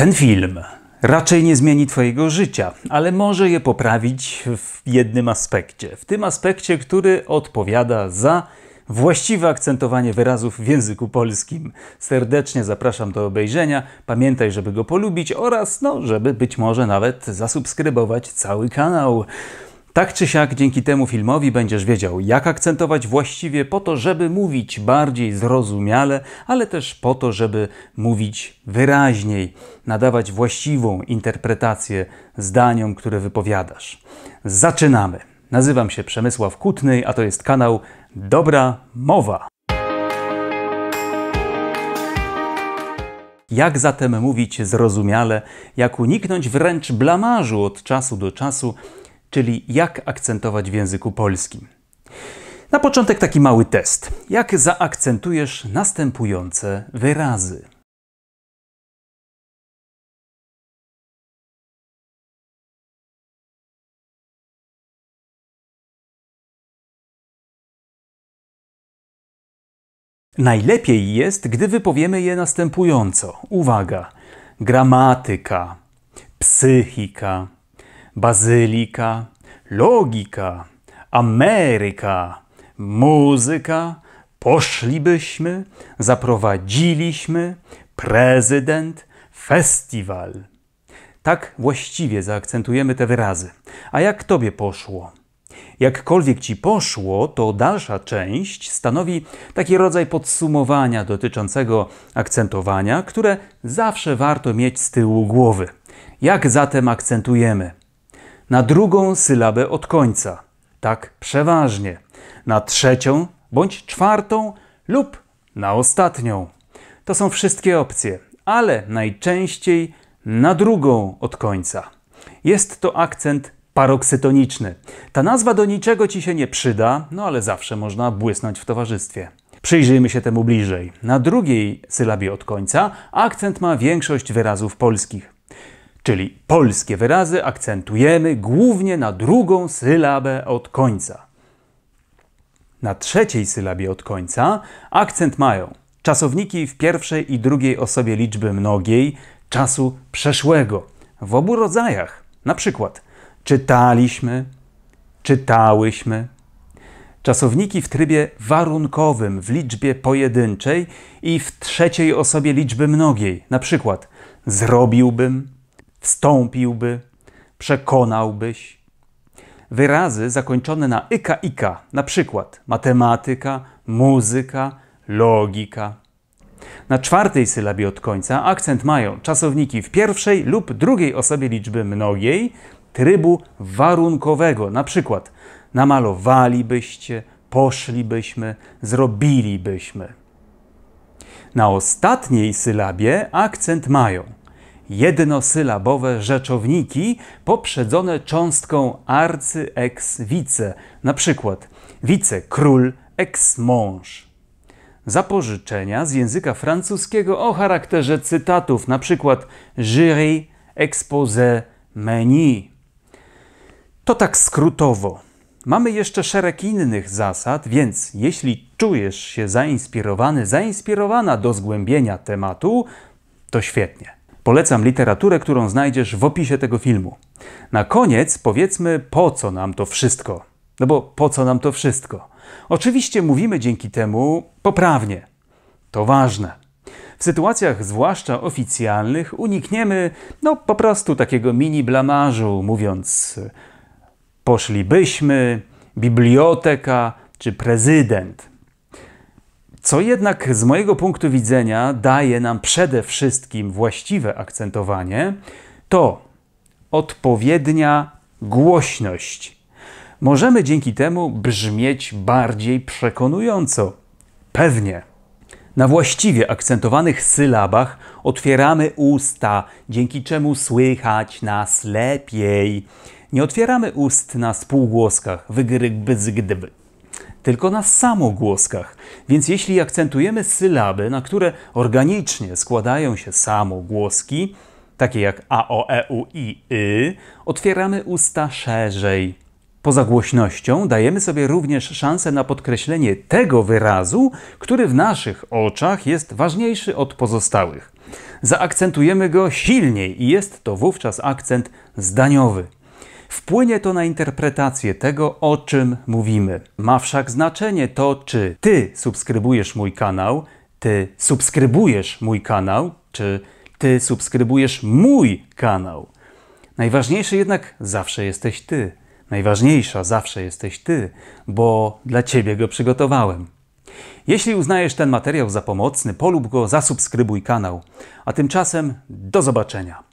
Ten film raczej nie zmieni Twojego życia, ale może je poprawić w jednym aspekcie. W tym aspekcie, który odpowiada za właściwe akcentowanie wyrazów w języku polskim. Serdecznie zapraszam do obejrzenia. Pamiętaj, żeby go polubić oraz, no, żeby być może nawet zasubskrybować cały kanał. Tak czy siak, dzięki temu filmowi będziesz wiedział, jak akcentować właściwie po to, żeby mówić bardziej zrozumiale, ale też po to, żeby mówić wyraźniej, nadawać właściwą interpretację zdaniom, które wypowiadasz. Zaczynamy! Nazywam się Przemysław Kutny, a to jest kanał Dobra Mowa. Jak zatem mówić zrozumiale, jak uniknąć wręcz blamarzu od czasu do czasu, czyli jak akcentować w języku polskim. Na początek taki mały test. Jak zaakcentujesz następujące wyrazy? Najlepiej jest, gdy wypowiemy je następująco. Uwaga: gramatyka, psychika, bazylika, logika, Ameryka, muzyka, poszlibyśmy, zaprowadziliśmy, prezydent, festiwal. Tak właściwie zaakcentujemy te wyrazy. A jak tobie poszło? Jakkolwiek ci poszło, to dalsza część stanowi taki rodzaj podsumowania dotyczącego akcentowania, które zawsze warto mieć z tyłu głowy. Jak zatem akcentujemy? na drugą sylabę od końca, tak przeważnie, na trzecią bądź czwartą lub na ostatnią. To są wszystkie opcje, ale najczęściej na drugą od końca. Jest to akcent paroksytoniczny. Ta nazwa do niczego ci się nie przyda, no ale zawsze można błysnąć w towarzystwie. Przyjrzyjmy się temu bliżej. Na drugiej sylabie od końca akcent ma większość wyrazów polskich czyli polskie wyrazy akcentujemy głównie na drugą sylabę od końca. Na trzeciej sylabie od końca akcent mają czasowniki w pierwszej i drugiej osobie liczby mnogiej czasu przeszłego w obu rodzajach. Na przykład czytaliśmy, czytałyśmy. Czasowniki w trybie warunkowym w liczbie pojedynczej i w trzeciej osobie liczby mnogiej. Na przykład zrobiłbym, wstąpiłby, przekonałbyś. Wyrazy zakończone na yka ika, na przykład matematyka, muzyka, logika. Na czwartej sylabie od końca akcent mają czasowniki w pierwszej lub drugiej osobie liczby mnogiej trybu warunkowego, na przykład namalowalibyście, poszlibyśmy, zrobilibyśmy. Na ostatniej sylabie akcent mają jednosylabowe rzeczowniki poprzedzone cząstką arcy ex vice, na przykład król ex mąż. Zapożyczenia z języka francuskiego o charakterze cytatów, na przykład jury, expose, menu. To tak skrótowo. Mamy jeszcze szereg innych zasad, więc jeśli czujesz się zainspirowany, zainspirowana do zgłębienia tematu, to świetnie. Polecam literaturę, którą znajdziesz w opisie tego filmu. Na koniec powiedzmy, po co nam to wszystko. No bo po co nam to wszystko? Oczywiście mówimy dzięki temu poprawnie. To ważne. W sytuacjach zwłaszcza oficjalnych unikniemy no po prostu takiego mini blamarzu, mówiąc poszlibyśmy, biblioteka czy prezydent. Co jednak z mojego punktu widzenia daje nam przede wszystkim właściwe akcentowanie, to odpowiednia głośność. Możemy dzięki temu brzmieć bardziej przekonująco. Pewnie. Na właściwie akcentowanych sylabach otwieramy usta, dzięki czemu słychać nas lepiej. Nie otwieramy ust na spółgłoskach, wygryk, bzgdyby tylko na samogłoskach. Więc jeśli akcentujemy sylaby, na które organicznie składają się samogłoski, takie jak a, o, e, u, i, y, otwieramy usta szerzej. Poza głośnością dajemy sobie również szansę na podkreślenie tego wyrazu, który w naszych oczach jest ważniejszy od pozostałych. Zaakcentujemy go silniej i jest to wówczas akcent zdaniowy. Wpłynie to na interpretację tego, o czym mówimy. Ma wszak znaczenie to, czy ty subskrybujesz mój kanał, ty subskrybujesz mój kanał, czy ty subskrybujesz mój kanał. Najważniejszy jednak zawsze jesteś ty. Najważniejsza zawsze jesteś ty, bo dla ciebie go przygotowałem. Jeśli uznajesz ten materiał za pomocny, polub go, zasubskrybuj kanał. A tymczasem do zobaczenia.